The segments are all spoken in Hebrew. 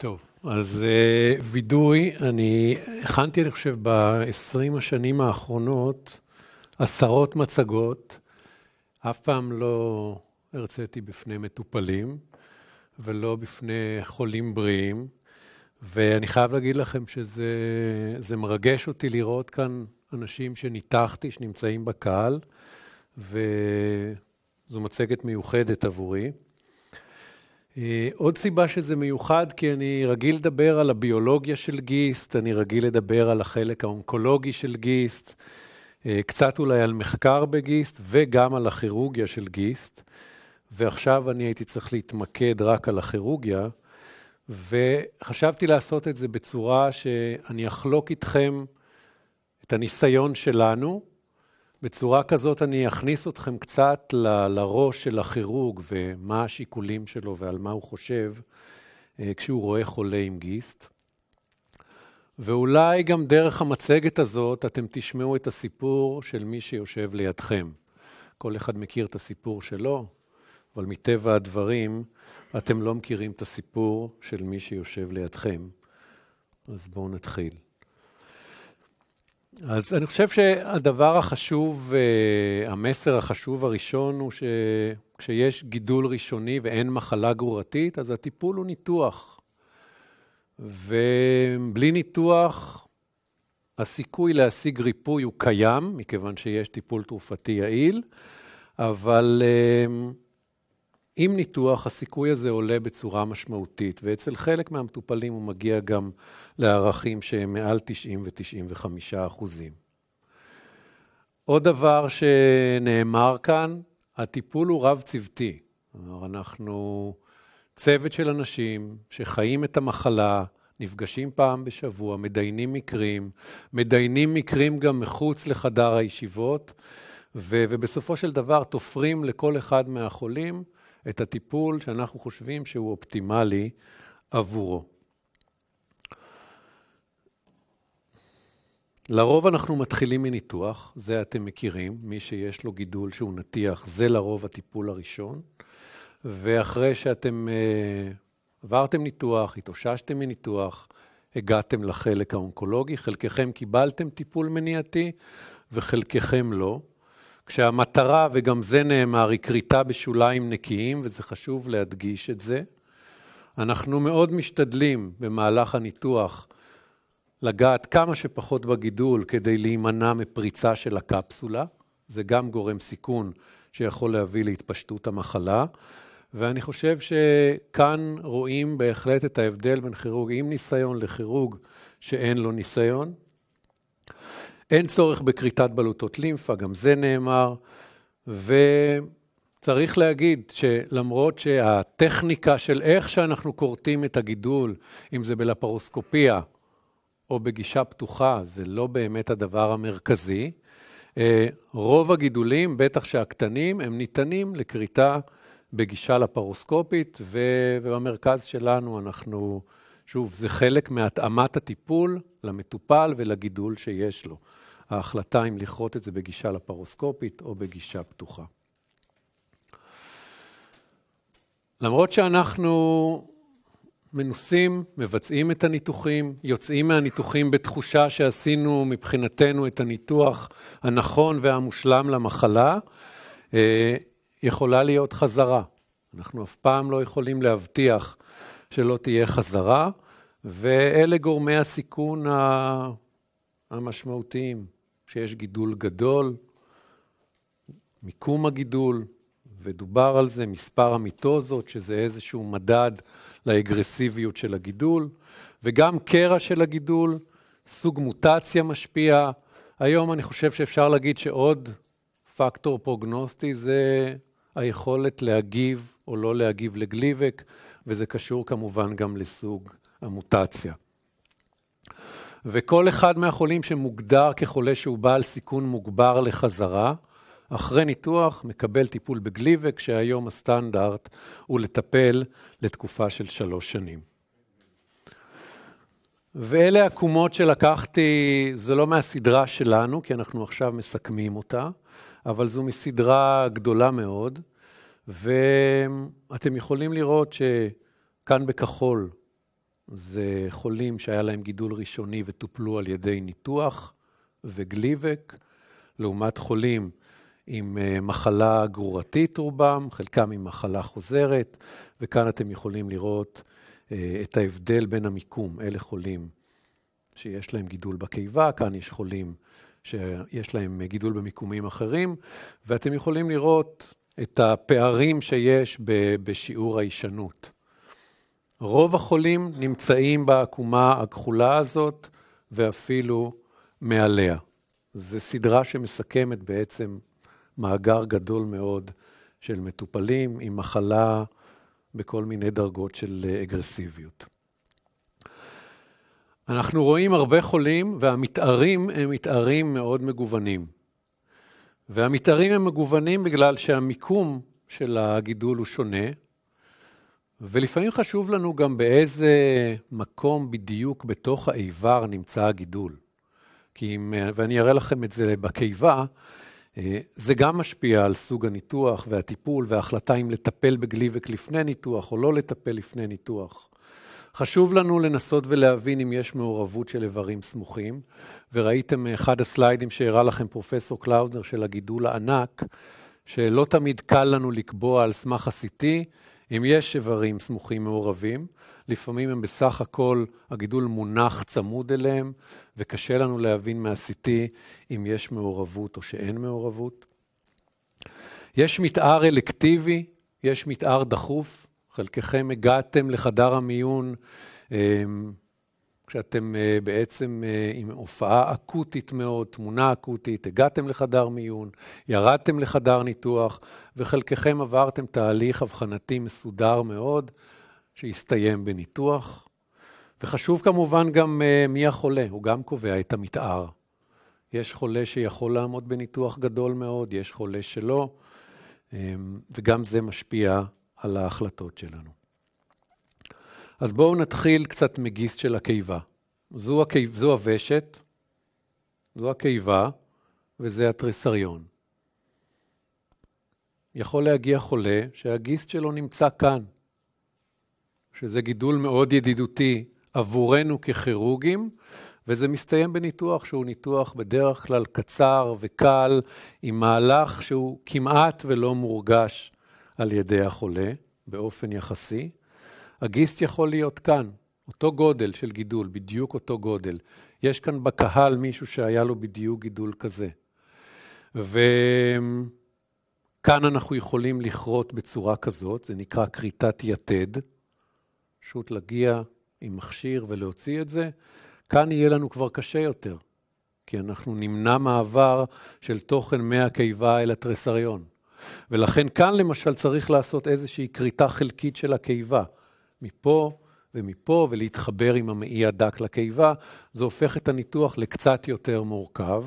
טוב, אז אה, וידוי, אני הכנתי, אני חושב, ב-20 השנים האחרונות עשרות מצגות, אף פעם לא הרציתי בפני מטופלים ולא בפני חולים בריאים, ואני חייב להגיד לכם שזה מרגש אותי לראות כאן אנשים שניתחתי, שנמצאים בקהל, וזו מצגת מיוחדת עבורי. אה, עוד סיבה שזה מיוחד, כי אני רגיל לדבר על הביולוגיה של גיסט, אני רגיל לדבר על החלק האונקולוגי של גיסט, אה, קצת אולי על מחקר בגיסט וגם על הכירוגיה של גיסט, ועכשיו אני הייתי צריך להתמקד רק על הכירוגיה, וחשבתי לעשות את זה בצורה שאני אחלוק איתכם את הניסיון שלנו, בצורה כזאת אני אכניס אתכם קצת ל, לראש של הכירוג ומה השיקולים שלו ועל מה הוא חושב אה, כשהוא רואה חולה עם גיסט. ואולי גם דרך המצגת הזאת אתם תשמעו את הסיפור של מי שיושב לידכם. כל אחד מכיר את הסיפור שלו, אבל מטבע הדברים אתם לא מכירים את הסיפור של מי שיושב לידכם. אז בואו נתחיל. אז אני חושב שהדבר החשוב, אה, המסר החשוב הראשון הוא שכשיש גידול ראשוני ואין מחלה גרורתית, אז הטיפול הוא ניתוח. ובלי ניתוח, הסיכוי להשיג ריפוי הוא קיים, מכיוון שיש טיפול תרופתי יעיל, אבל אה, עם ניתוח הסיכוי הזה עולה בצורה משמעותית, ואצל חלק מהמטופלים הוא מגיע גם לערכים שהם מעל 90 ו-95 אחוזים. עוד דבר שנאמר כאן, הטיפול הוא רב-צוותי. כלומר, אנחנו צוות של אנשים שחיים את המחלה, נפגשים פעם בשבוע, מדיינים מקרים, מדיינים מקרים גם מחוץ לחדר הישיבות, ו- ובסופו של דבר תופרים לכל אחד מהחולים את הטיפול שאנחנו חושבים שהוא אופטימלי עבורו. לרוב אנחנו מתחילים מניתוח, זה אתם מכירים, מי שיש לו גידול שהוא נתיח, זה לרוב הטיפול הראשון. ואחרי שאתם אה, עברתם ניתוח, התאוששתם מניתוח, הגעתם לחלק האונקולוגי, חלקכם קיבלתם טיפול מניעתי וחלקכם לא. כשהמטרה, וגם זה נאמר, היא כריתה בשוליים נקיים, וזה חשוב להדגיש את זה. אנחנו מאוד משתדלים במהלך הניתוח לגעת כמה שפחות בגידול כדי להימנע מפריצה של הקפסולה. זה גם גורם סיכון שיכול להביא להתפשטות המחלה. ואני חושב שכאן רואים בהחלט את ההבדל בין כירוג עם ניסיון לכירוג שאין לו ניסיון. אין צורך בכריתת בלוטות לימפה, גם זה נאמר, וצריך להגיד שלמרות שהטכניקה של איך שאנחנו כורתים את הגידול, אם זה בלפרוסקופיה או בגישה פתוחה, זה לא באמת הדבר המרכזי. אה, רוב הגידולים, בטח שהקטנים, הם ניתנים לכריתה בגישה לפרוסקופית, ובמרכז שלנו אנחנו... שוב, זה חלק מהתאמת הטיפול למטופל ולגידול שיש לו. ההחלטה אם לכרות את זה בגישה לפרוסקופית או בגישה פתוחה. למרות שאנחנו מנוסים, מבצעים את הניתוחים, יוצאים מהניתוחים בתחושה שעשינו מבחינתנו את הניתוח הנכון והמושלם למחלה, אה, יכולה להיות חזרה. אנחנו אף פעם לא יכולים להבטיח שלא תהיה חזרה, ואלה גורמי הסיכון המשמעותיים, שיש גידול גדול, מיקום הגידול, ודובר על זה, מספר המיטוזות, שזה איזשהו מדד לאגרסיביות של הגידול, וגם קרע של הגידול, סוג מוטציה משפיע. היום אני חושב שאפשר להגיד שעוד פקטור פרוגנוסטי זה היכולת להגיב או לא להגיב לגליבק. וזה קשור כמובן גם לסוג המוטציה. וכל אחד מהחולים שמוגדר כחולה שהוא בעל סיכון מוגבר לחזרה, אחרי ניתוח מקבל טיפול בגליבק שהיום הסטנדרט הוא לטפל לתקופה של שלוש שנים. ואלה עקומות שלקחתי, זה לא מהסדרה שלנו, כי אנחנו עכשיו מסכמים אותה, אבל זו מסדרה גדולה מאוד, ואתם יכולים לראות שכאן בכחול זה חולים שהיה להם גידול ראשוני וטופלו על ידי ניתוח וגליבק, לעומת חולים עם אה, מחלה גרורתית רובם, חלקם עם מחלה חוזרת, וכאן אתם יכולים לראות אה, את ההבדל בין המיקום. אלה חולים שיש להם גידול בקיבה, כאן יש חולים שיש להם גידול במיקומים אחרים, ואתם יכולים לראות את הפערים שיש בשיעור ההישנות. רוב החולים נמצאים בעקומה הכחולה הזאת, ואפילו מעליה. זו סדרה שמסכמת בעצם מאגר גדול מאוד של מטופלים עם מחלה בכל מיני דרגות של אגרסיביות. אנחנו רואים הרבה חולים, והמתארים הם מתארים מאוד מגוונים. והמתארים הם מגוונים בגלל שהמיקום של הגידול הוא שונה, ולפעמים חשוב לנו גם באיזה מקום בדיוק בתוך האיבר נמצא הגידול. כי אם, ואני אראה לכם את זה בקיבה, אה, זה גם משפיע על סוג הניתוח והטיפול וההחלטה אם לטפל בגליבק לפני ניתוח או לא לטפל לפני ניתוח. חשוב לנו לנסות ולהבין אם יש מעורבות של איברים סמוכים, וראיתם אה, אחד הסליידים שהראה לכם פרופסור קלאוזנר של הגידול הענק, שלא תמיד קל לנו לקבוע על סמך ה-CT אם יש איברים סמוכים מעורבים, לפעמים הם בסך הכל, הגידול מונח צמוד אליהם, וקשה לנו להבין מה-CT אם יש מעורבות או שאין מעורבות. יש מתאר אלקטיבי, יש מתאר דחוף, חלקכם הגעתם לחדר המיון אמ, כשאתם אה, בעצם אה, עם הופעה אקוטית מאוד, תמונה אקוטית, הגעתם לחדר מיון, ירדתם לחדר ניתוח, וחלקכם עברתם תהליך אבחנתי מסודר מאוד, שהסתיים בניתוח. וחשוב כמובן גם אה, מי החולה, הוא גם קובע את המתאר. יש חולה שיכול לעמוד בניתוח גדול מאוד, יש חולה שלא, אמ, וגם זה משפיע על ההחלטות שלנו. אז בואו נתחיל קצת מגיס של הקיבה. זו, הקיב, זו הוושת, זו הקיבה וזה התריסריון. יכול להגיע חולה שהגיס שלו נמצא כאן, שזה גידול מאוד ידידותי עבורנו ככירוגים, וזה מסתיים בניתוח שהוא ניתוח בדרך כלל קצר וקל, עם מהלך שהוא כמעט ולא מורגש על ידי החולה באופן יחסי. הגיסט יכול להיות כאן, אותו גודל של גידול, בדיוק אותו גודל. יש כאן בקהל מישהו שהיה לו בדיוק גידול כזה. וכאן אנחנו יכולים לכרות בצורה כזאת, זה נקרא כריתת יתד, פשוט להגיע עם מכשיר ולהוציא את זה. כאן יהיה לנו כבר קשה יותר, כי אנחנו נמנע מעבר של תוכן מהקיבה אל התריסריון. ולכן כאן למשל צריך לעשות איזושהי כריתה חלקית של הקיבה. מפה ומפה, ולהתחבר עם המעי הדק לקיבה, זה הופך את הניתוח לקצת יותר מורכב.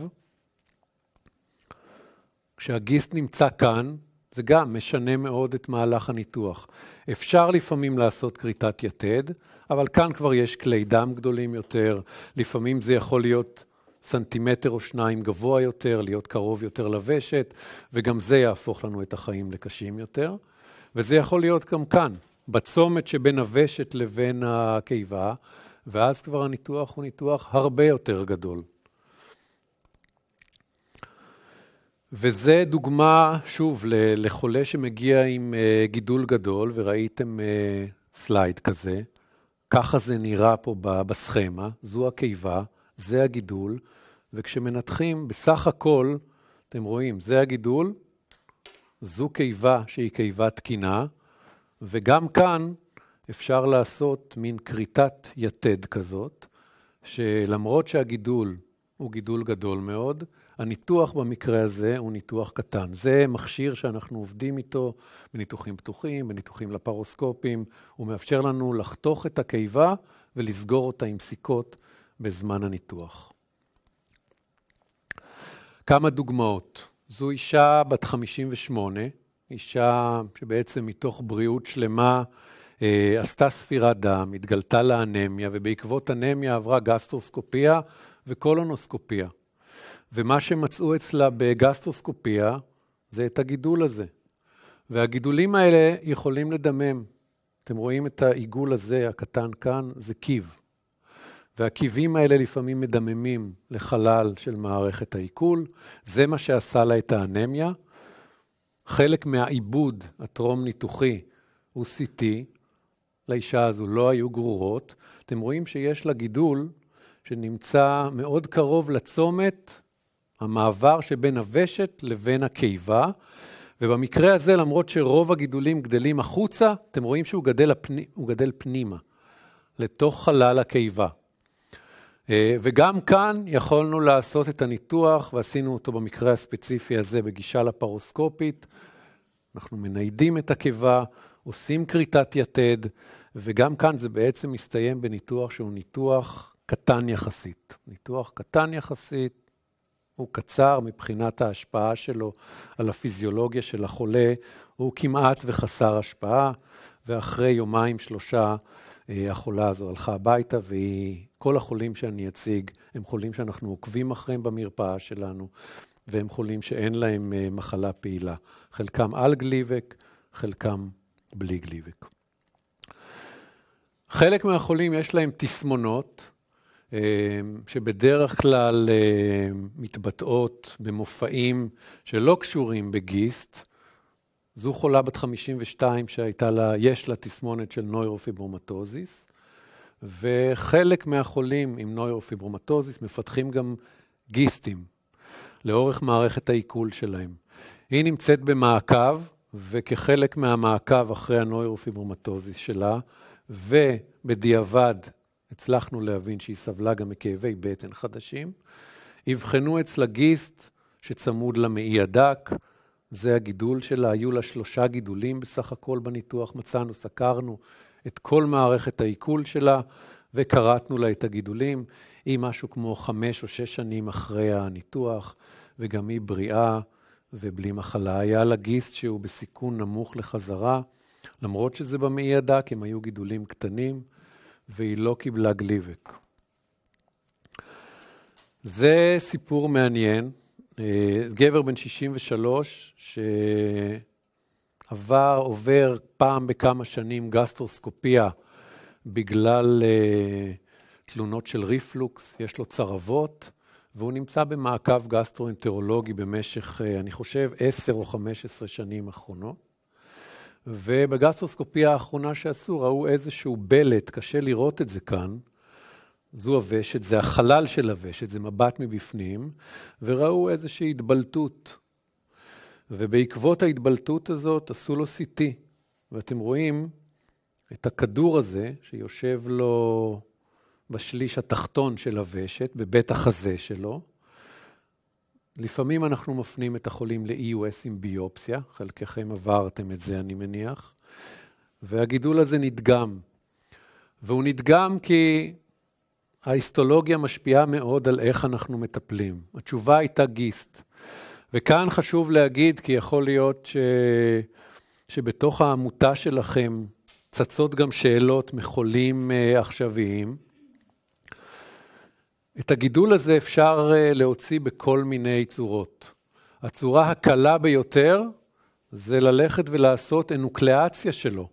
כשהגיסט נמצא כאן, זה גם משנה מאוד את מהלך הניתוח. אפשר לפעמים לעשות כריתת יתד, אבל כאן כבר יש כלי דם גדולים יותר, לפעמים זה יכול להיות סנטימטר או שניים גבוה יותר, להיות קרוב יותר לוושת, וגם זה יהפוך לנו את החיים לקשים יותר. וזה יכול להיות גם כאן, בצומת שבין הוושת לבין הקיבה, ואז כבר הניתוח הוא ניתוח הרבה יותר גדול. וזה דוגמה, שוב, לחולה שמגיע עם אה, גידול גדול, וראיתם אה, סלייד כזה. ככה זה נראה פה בסכמה, זו הקיבה, זה הגידול, וכשמנתחים, בסך הכל, אתם רואים, זה הגידול, זו קיבה שהיא קיבה תקינה, וגם כאן אפשר לעשות מין כריתת יתד כזאת, שלמרות שהגידול הוא גידול גדול מאוד, הניתוח במקרה הזה הוא ניתוח קטן. זה מכשיר שאנחנו עובדים איתו בניתוחים פתוחים, בניתוחים לפרוסקופיים. הוא מאפשר לנו לחתוך את הקיבה ולסגור אותה עם סיכות בזמן הניתוח. כמה דוגמאות. זו אישה בת 58, אישה שבעצם מתוך בריאות שלמה אה, עשתה ספירת דם, התגלתה לאנמיה, ובעקבות אנמיה עברה גסטרוסקופיה וקולונוסקופיה. ומה שמצאו אצלה בגסטרוסקופיה זה את הגידול הזה. והגידולים האלה יכולים לדמם. אתם רואים את העיגול הזה, הקטן כאן, זה קיב. והקיבים האלה לפעמים מדממים לחלל של מערכת העיכול. זה מה שעשה לה את האנמיה. חלק מהעיבוד הטרום-ניתוחי הוא CT, לאישה הזו לא היו גרורות. אתם רואים שיש לה גידול שנמצא מאוד קרוב לצומת, המעבר שבין הוושת לבין הקיבה. ובמקרה הזה, למרות שרוב הגידולים גדלים החוצה, אתם רואים שהוא גדל, הפני, גדל פנימה, לתוך חלל הקיבה. אה, וגם כאן יכולנו לעשות את הניתוח, ועשינו אותו במקרה הספציפי הזה בגישה לפרוסקופית. אנחנו מניידים את הקיבה, עושים כריתת יתד, וגם כאן זה בעצם מסתיים בניתוח שהוא ניתוח קטן יחסית. ניתוח קטן יחסית, הוא קצר מבחינת ההשפעה שלו על הפיזיולוגיה של החולה, הוא כמעט וחסר השפעה, ואחרי יומיים-שלושה אה, החולה הזו הלכה הביתה והיא כל החולים שאני אציג הם חולים שאנחנו עוקבים אחריהם במרפאה שלנו, והם חולים שאין להם אה, מחלה פעילה. חלקם על גליבק, חלקם בלי גליבק. חלק מהחולים יש להם תסמונות, אה, שבדרך כלל אה, מתבטאות במופעים שלא קשורים בגיסט. זו חולה בת 52 שהייתה לה, יש לה תסמונת של נוירופיברומטוזיס. וחלק מהחולים עם נוירופיברומטוזיס מפתחים גם גיסטים לאורך מערכת העיכול שלהם. היא נמצאת במעקב, וכחלק מהמעקב אחרי הנוירופיברומטוזיס שלה, ובדיעבד הצלחנו להבין שהיא סבלה גם מכאבי בטן חדשים, אבחנו אצלה גיסט שצמוד למעי הדק, זה הגידול שלה, היו לה שלושה גידולים בסך הכל בניתוח, מצאנו, סקרנו, את כל מערכת העיכול שלה, וכרתנו לה את הגידולים. היא משהו כמו חמש או שש שנים אחרי הניתוח, וגם היא בריאה ובלי מחלה. היה לה גיסט שהוא בסיכון נמוך לחזרה, למרות שזה במעי הדק, הם היו גידולים קטנים, והיא לא קיבלה גליבק. זה סיפור מעניין. אה, גבר בן 63, ש... עבר, עובר פעם בכמה שנים גסטרוסקופיה בגלל uh, תלונות של ריפלוקס, יש לו צרבות, והוא נמצא במעקב גסטרואנטרולוגי במשך, uh, אני חושב, 10 או 15 שנים אחרונות. ובגסטרוסקופיה האחרונה שעשו, ראו איזשהו בלט, קשה לראות את זה כאן, זו הוושת, זה החלל של הוושת, זה מבט מבפנים, וראו איזושהי התבלטות ובעקבות ההתבלטות הזאת עשו לו CT, ואתם רואים את הכדור הזה שיושב לו בשליש התחתון של הוושת, בבית החזה שלו. לפעמים אנחנו מפנים את החולים ל-EUS עם ביופסיה, חלקכם עברתם את זה, אני מניח, והגידול הזה נדגם. והוא נדגם כי ההיסטולוגיה משפיעה מאוד על איך אנחנו מטפלים. התשובה הייתה גיסט. וכאן חשוב להגיד, כי יכול להיות ש... שבתוך העמותה שלכם צצות גם שאלות מחולים אה, עכשוויים. את הגידול הזה אפשר אה, להוציא בכל מיני צורות. הצורה הקלה ביותר זה ללכת ולעשות אנוקלאציה שלו.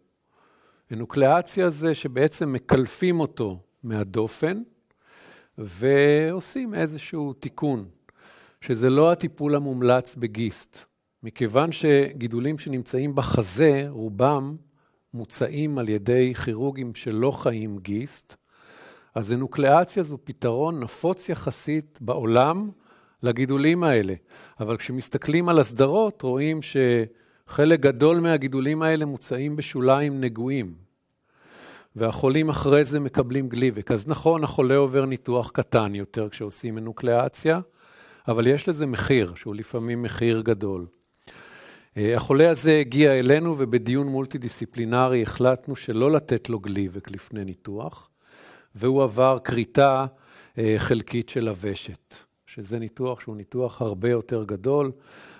אנוקלאציה זה שבעצם מקלפים אותו מהדופן ועושים איזשהו תיקון. שזה לא הטיפול המומלץ בגיסט, מכיוון שגידולים שנמצאים בחזה, רובם מוצאים על ידי כירוגים שלא חיים גיסט, אז הנוקלאציה זו פתרון נפוץ יחסית בעולם לגידולים האלה. אבל כשמסתכלים על הסדרות, רואים שחלק גדול מהגידולים האלה מוצאים בשוליים נגועים. והחולים אחרי זה מקבלים גליבק. אז נכון, החולה עובר ניתוח קטן יותר כשעושים הנוקלאציה, אבל יש לזה מחיר, שהוא לפעמים מחיר גדול. אה, החולה הזה הגיע אלינו ובדיון מולטי-דיסציפלינרי החלטנו שלא לתת לו גליבק לפני ניתוח, והוא עבר כריתה אה, חלקית של הוושת, שזה ניתוח שהוא ניתוח הרבה יותר גדול,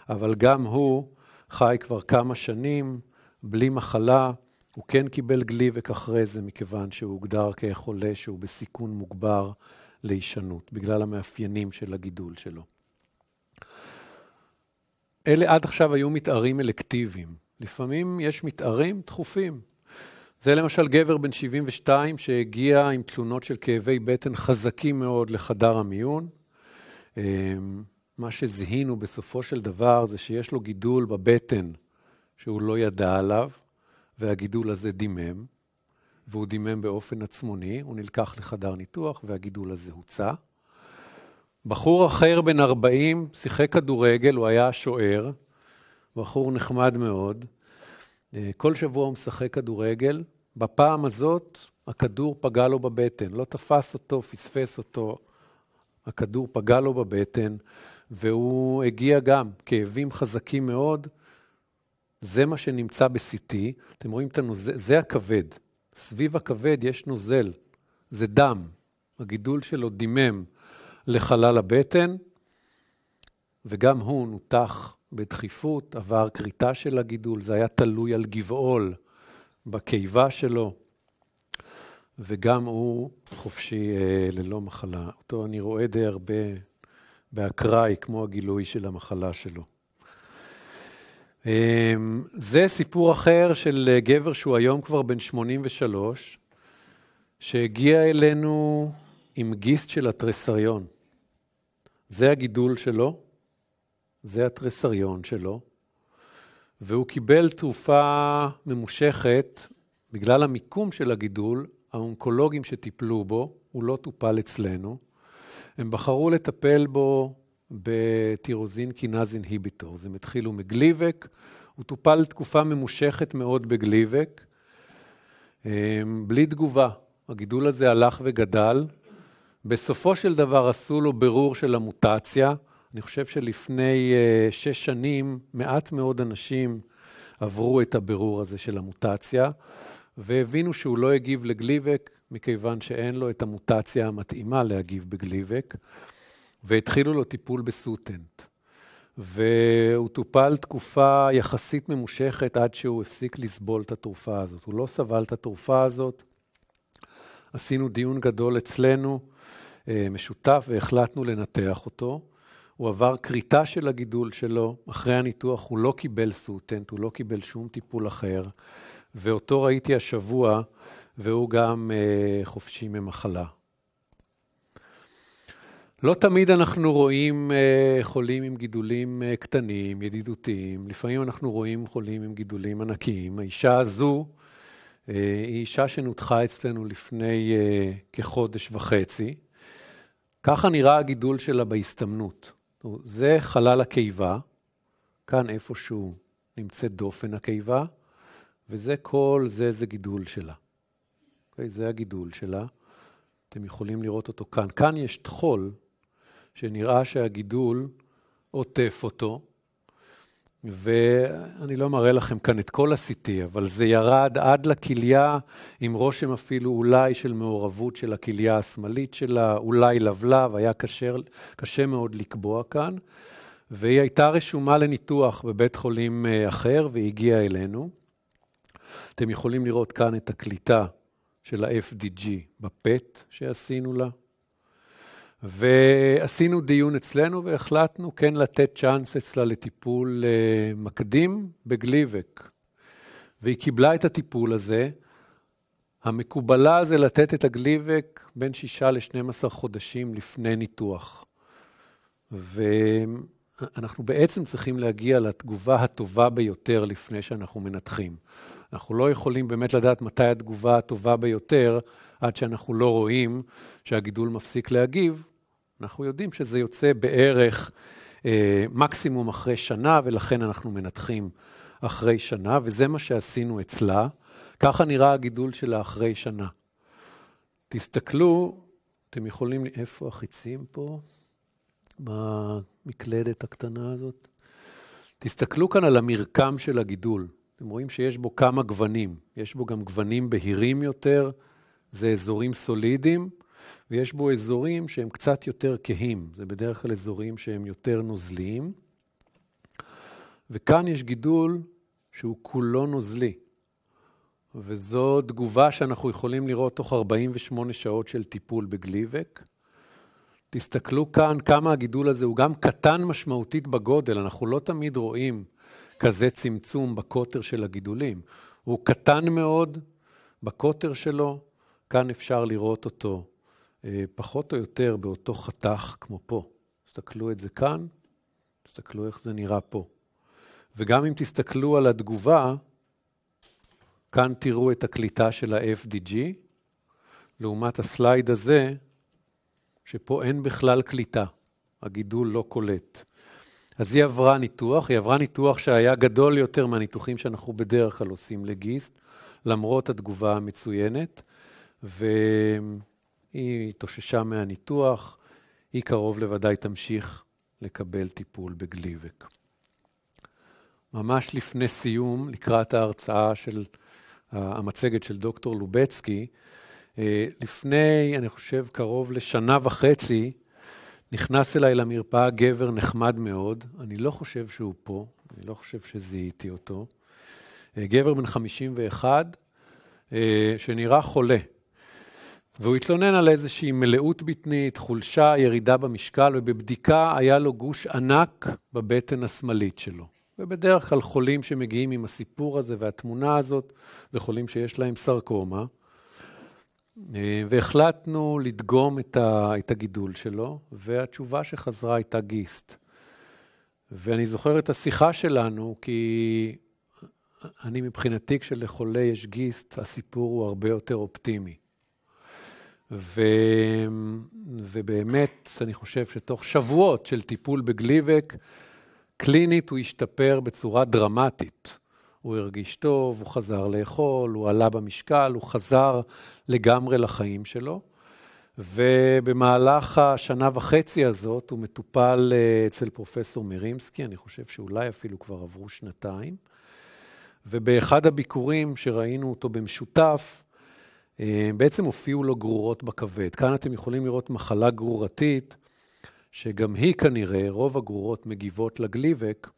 אבל גם הוא חי כבר כמה שנים בלי מחלה. הוא כן קיבל גליבק אחרי זה, מכיוון שהוא הוגדר כחולה שהוא בסיכון מוגבר להישנות, בגלל המאפיינים של הגידול שלו. אלה עד עכשיו היו מתארים אלקטיביים. לפעמים יש מתארים דחופים. זה למשל גבר בן 72 שהגיע עם תלונות של כאבי בטן חזקים מאוד לחדר המיון. אה, מה שזיהינו בסופו של דבר זה שיש לו גידול בבטן שהוא לא ידע עליו, והגידול הזה דימם. והוא דימם באופן עצמוני, הוא נלקח לחדר ניתוח והגידול הזה הוצע. בחור אחר בן 40 שיחק כדורגל, הוא היה שוער, בחור נחמד מאוד. אה, כל שבוע הוא משחק כדורגל. בפעם הזאת הכדור פגע לו בבטן, לא תפס אותו, פספס אותו. הכדור פגע לו בבטן, והוא הגיע גם, כאבים חזקים מאוד. זה מה שנמצא ב-CT. אתם רואים את הנוזל, זה הכבד. סביב הכבד יש נוזל, זה דם. הגידול שלו דימם לחלל הבטן, וגם הוא נותח בדחיפות, עבר כריתה של הגידול, זה היה תלוי על גבעול בקיבה שלו, וגם הוא חופשי אה, ללא מחלה. אותו אני רואה די הרבה באקראי, כמו הגילוי של המחלה שלו. אמ, זה סיפור אחר של אה, גבר שהוא היום כבר בן 83, שהגיע אלינו עם גיסט של התריסריון. זה הגידול שלו, זה התריסריון שלו, והוא קיבל תרופה ממושכת בגלל המיקום של הגידול, האונקולוגים שטיפלו בו, הוא לא טופל אצלנו. הם בחרו לטפל בו בטירוזין קינז אינהיביטורס. הם התחילו מגליבק, הוא טופל תקופה ממושכת מאוד בגליבק, אמ, בלי תגובה. הגידול הזה הלך וגדל. בסופו של דבר עשו לו בירור של המוטציה. אני חושב שלפני אה, שש שנים, מעט מאוד אנשים עברו את הבירור הזה של המוטציה, והבינו שהוא לא הגיב לגליבק, מכיוון שאין לו את המוטציה המתאימה להגיב בגליבק. והתחילו לו טיפול בסוטנט. והוא טופל תקופה יחסית ממושכת עד שהוא הפסיק לסבול את התרופה הזאת. הוא לא סבל את התרופה הזאת. עשינו דיון גדול אצלנו, אה, משותף, והחלטנו לנתח אותו. הוא עבר כריתה של הגידול שלו, אחרי הניתוח הוא לא קיבל סוטנט, הוא לא קיבל שום טיפול אחר, ואותו ראיתי השבוע, והוא גם אה, חופשי ממחלה. לא תמיד אנחנו רואים אה, חולים עם גידולים אה, קטנים, ידידותיים. לפעמים אנחנו רואים חולים עם גידולים ענקיים. האישה הזו אה, היא אישה שנותחה אצלנו לפני כחודש וחצי. ככה נראה הגידול שלה בהסתמנות. זה חלל הקיבה, כאן איפשהו נמצאת דופן הקיבה, וזה כל זה, זה גידול שלה. Okay, אוקיי? זה הגידול שלה. אתם יכולים לראות אותו כאן. כאן יש טחול שנראה שהגידול עוטף אותו, ואני לא מראה לכם כאן את כל ה-CT, אבל זה ירד עד לכליה, עם רושם אפילו אולי של מעורבות של הכליה השמאלית שלה, אולי לבלב, היה קשה, קשה מאוד לקבוע כאן, והיא הייתה רשומה לניתוח בבית חולים אה, אחר והגיעה אלינו. אתם יכולים לראות כאן את הקליטה של ה-FDG בפט שעשינו לה. ועשינו דיון אצלנו והחלטנו כן לתת צ'אנס אצלה לטיפול אה, מקדים בגליבק. והיא קיבלה את הטיפול הזה. המקובלה זה לתת את הגליבק בין 6 ל-12 חודשים לפני ניתוח. ואנחנו בעצם צריכים להגיע לתגובה הטובה ביותר לפני שאנחנו מנתחים. אנחנו לא יכולים באמת לדעת מתי התגובה הטובה ביותר, עד שאנחנו לא רואים שהגידול מפסיק להגיב, אנחנו יודעים שזה יוצא בערך אה, מקסימום אחרי שנה, ולכן אנחנו מנתחים אחרי שנה, וזה מה שעשינו אצלה. ככה נראה הגידול שלה אחרי שנה. תסתכלו, אתם יכולים, איפה החיצים פה? במקלדת הקטנה הזאת. תסתכלו כאן על המרקם של הגידול. אתם רואים שיש בו כמה גוונים. יש בו גם גוונים בהירים יותר, זה אזורים סולידיים. ויש בו אזורים שהם קצת יותר כהים, זה בדרך כלל אזורים שהם יותר נוזליים. וכאן יש גידול שהוא כולו נוזלי, וזו תגובה שאנחנו יכולים לראות תוך 48 שעות של טיפול בגליבק. תסתכלו כאן כמה הגידול הזה הוא גם קטן משמעותית בגודל, אנחנו לא תמיד רואים כזה צמצום בקוטר של הגידולים. הוא קטן מאוד בקוטר שלו, כאן אפשר לראות אותו אה, פחות או יותר באותו חתך כמו פה. תסתכלו את זה כאן, תסתכלו איך זה נראה פה. וגם אם תסתכלו על התגובה, כאן תראו את הקליטה של ה-FDG, לעומת הסלייד הזה, שפה אין בכלל קליטה, הגידול לא קולט. אז היא עברה ניתוח, היא עברה ניתוח שהיה גדול יותר מהניתוחים שאנחנו בדרך כלל עושים לגיסט, למרות התגובה המצוינת, ו... היא התאוששה מהניתוח, היא קרוב לוודאי תמשיך לקבל טיפול בגליבק. ממש לפני סיום, לקראת ההרצאה של המצגת של דוקטור לובצקי, אה, לפני, אני חושב, קרוב לשנה וחצי, נכנס אליי למרפאה גבר נחמד מאוד, אני לא חושב שהוא פה, אני לא חושב שזיהיתי אותו. אה, גבר בן 51, אה, שנראה חולה. והוא התלונן על איזושהי מלאות בטנית, חולשה, ירידה במשקל, ובבדיקה היה לו גוש ענק בבטן השמאלית שלו. ובדרך כלל חולים שמגיעים עם הסיפור הזה והתמונה הזאת, זה חולים שיש להם סרקומה. אה, והחלטנו לדגום את, הגידול שלו, והתשובה שחזרה הייתה גיסט. ואני זוכר את השיחה שלנו, כי אני מבחינתי, כשלחולה יש גיסט, הסיפור הוא הרבה יותר אופטימי. ו... ובאמת, אני חושב שתוך שבועות של טיפול בגליבק, קלינית הוא השתפר בצורה דרמטית. הוא הרגיש טוב, הוא חזר לאכול, הוא עלה במשקל, הוא חזר לגמרי לחיים שלו. ובמהלך השנה וחצי הזאת הוא מטופל אה, אצל פרופסור מרימסקי, אני חושב שאולי אפילו כבר עברו שנתיים. ובאחד הביקורים שראינו אותו במשותף, אה, בעצם הופיעו לו גרורות בכבד. כאן אתם יכולים לראות מחלה גרורתית, שגם היא כנראה, רוב הגרורות מגיבות לגליבק,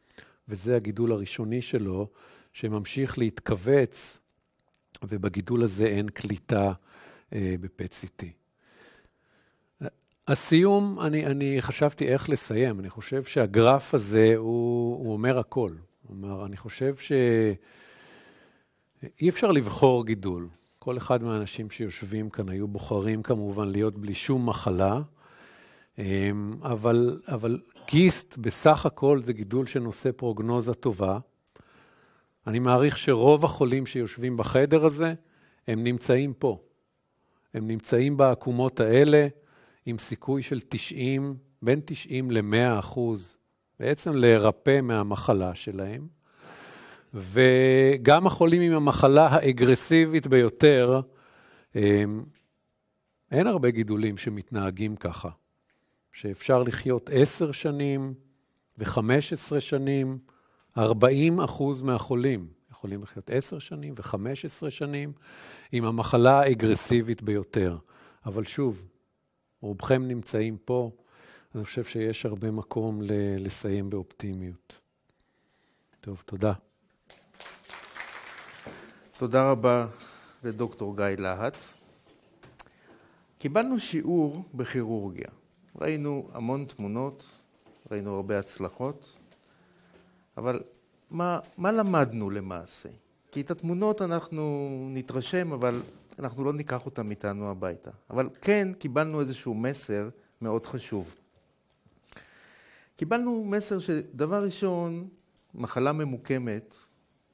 וזה הגידול הראשוני שלו, שממשיך להתכווץ, ובגידול הזה אין קליטה אה, בפט-CT. הסיום, אני, אני חשבתי איך לסיים. אני חושב שהגרף הזה, הוא, הוא אומר הכל. כלומר, אני חושב שאי אפשר לבחור גידול. כל אחד מהאנשים שיושבים כאן היו בוחרים כמובן להיות בלי שום מחלה, אמ, אבל, אבל גיסט בסך הכל זה גידול שנושא פרוגנוזה טובה. אני מעריך שרוב החולים שיושבים בחדר הזה, הם נמצאים פה. הם נמצאים בעקומות האלה עם סיכוי של 90, בין 90 ל-100 אחוז, בעצם להירפא מהמחלה שלהם. וגם החולים עם המחלה האגרסיבית ביותר, אמ, אין הרבה גידולים שמתנהגים ככה, שאפשר לחיות עשר שנים וחמש עשרה שנים, 40 אחוז מהחולים יכולים לחיות עשר שנים וחמש עשרה שנים עם המחלה האגרסיבית ביותר. אבל שוב, רובכם נמצאים פה, אני חושב שיש הרבה מקום לסיים באופטימיות. טוב, תודה. תודה רבה לדוקטור גיא להט. קיבלנו שיעור בכירורגיה. ראינו המון תמונות, ראינו הרבה הצלחות, אבל מה, מה למדנו למעשה? כי את התמונות אנחנו נתרשם, אבל אנחנו לא ניקח אותן איתנו הביתה. אבל כן קיבלנו איזשהו מסר מאוד חשוב. קיבלנו מסר שדבר ראשון, מחלה ממוקמת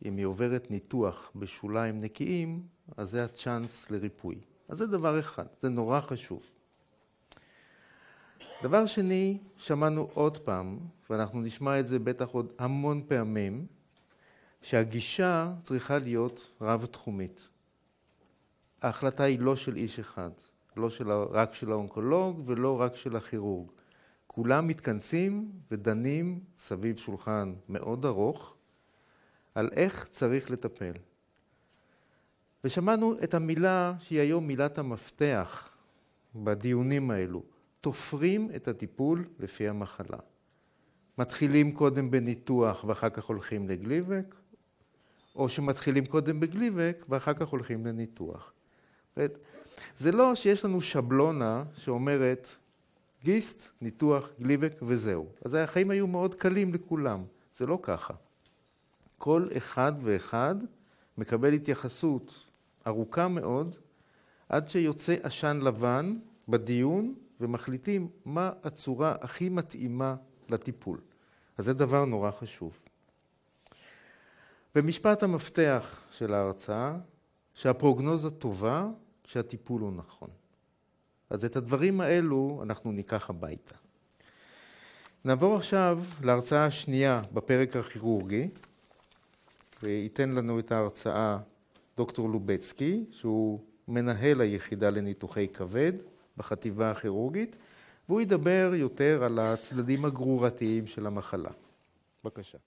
אם היא עוברת ניתוח בשוליים נקיים, אז זה הצ'אנס לריפוי. אז זה דבר אחד, זה נורא חשוב. דבר שני, שמענו עוד פעם, ואנחנו נשמע את זה בטח עוד המון פעמים, שהגישה צריכה להיות רב-תחומית. ההחלטה היא לא של איש אחד, לא של, רק של האונקולוג ולא רק של הכירורג. כולם מתכנסים ודנים סביב שולחן מאוד ארוך, על איך צריך לטפל. ושמענו את המילה שהיא היום מילת המפתח בדיונים האלו, תופרים את הטיפול לפי המחלה. מתחילים קודם בניתוח ואחר כך הולכים לגליבק, או שמתחילים קודם בגליבק ואחר כך הולכים לניתוח. זה לא שיש לנו שבלונה שאומרת גיסט, ניתוח, גליבק וזהו. אז החיים היו מאוד קלים לכולם, זה לא ככה. כל אחד ואחד מקבל התייחסות ארוכה מאוד, עד שיוצא עשן לבן בדיון ומחליטים מה הצורה הכי מתאימה לטיפול. אז זה דבר נורא חשוב. ומשפט המפתח של ההרצאה, שהפרוגנוזה טובה שהטיפול הוא נכון. אז את הדברים האלו אנחנו ניקח הביתה. נעבור עכשיו להרצאה השנייה בפרק הכירורגי, וייתן לנו את ההרצאה דוקטור לובצקי, שהוא מנהל היחידה לניתוחי כבד בחטיבה הכירורגית, והוא ידבר יותר על הצדדים הגרורתיים של המחלה. בבקשה.